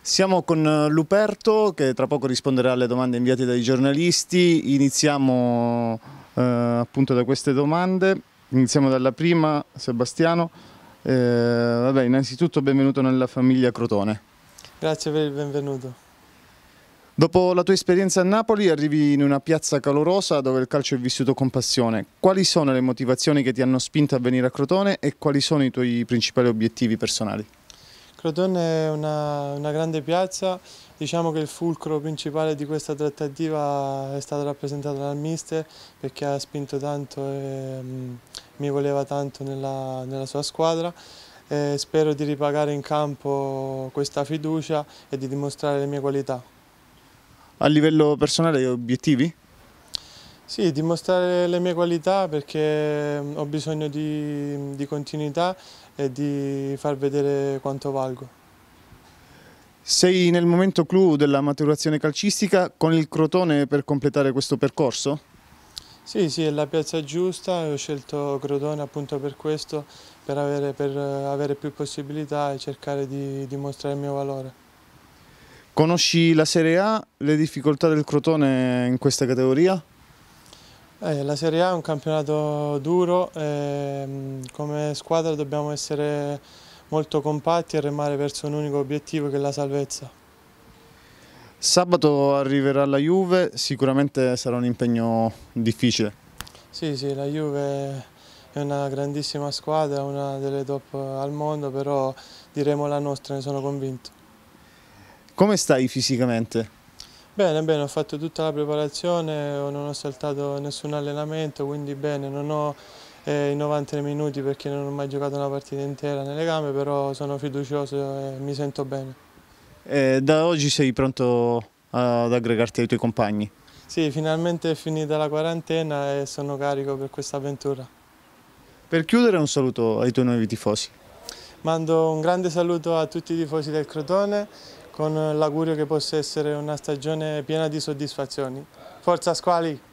Siamo con eh, Luperto che tra poco risponderà alle domande inviate dai giornalisti. Iniziamo eh, appunto da queste domande. Iniziamo dalla prima, Sebastiano. Eh, vabbè, innanzitutto benvenuto nella famiglia Crotone. Grazie per il benvenuto. Dopo la tua esperienza a Napoli arrivi in una piazza calorosa dove il calcio è vissuto con passione. Quali sono le motivazioni che ti hanno spinto a venire a Crotone e quali sono i tuoi principali obiettivi personali? Crotone è una, una grande piazza, diciamo che il fulcro principale di questa trattativa è stato rappresentato dal mister perché ha spinto tanto e um, mi voleva tanto nella, nella sua squadra. E spero di ripagare in campo questa fiducia e di dimostrare le mie qualità. A livello personale hai obiettivi? Sì, dimostrare le mie qualità perché mm, ho bisogno di, mm, di continuità e di far vedere quanto valgo. Sei nel momento clou della maturazione calcistica con il Crotone per completare questo percorso? Sì, sì, è la piazza giusta, ho scelto Crotone appunto per questo, per avere, per eh, avere più possibilità e cercare di dimostrare il mio valore. Conosci la Serie A, le difficoltà del Crotone in questa categoria? Eh, la Serie A è un campionato duro, ehm, come squadra dobbiamo essere molto compatti e remare verso un unico obiettivo che è la salvezza. Sabato arriverà la Juve, sicuramente sarà un impegno difficile. Sì, sì, la Juve è una grandissima squadra, una delle top al mondo, però diremo la nostra, ne sono convinto. Come stai fisicamente? Bene, bene, ho fatto tutta la preparazione, non ho saltato nessun allenamento, quindi bene, non ho eh, i 90 minuti perché non ho mai giocato una partita intera nelle gambe, però sono fiducioso e mi sento bene. Eh, da oggi sei pronto ad aggregarti ai tuoi compagni? Sì, finalmente è finita la quarantena e sono carico per questa avventura. Per chiudere un saluto ai tuoi nuovi tifosi. Mando un grande saluto a tutti i tifosi del Crotone con l'augurio che possa essere una stagione piena di soddisfazioni. Forza Squali!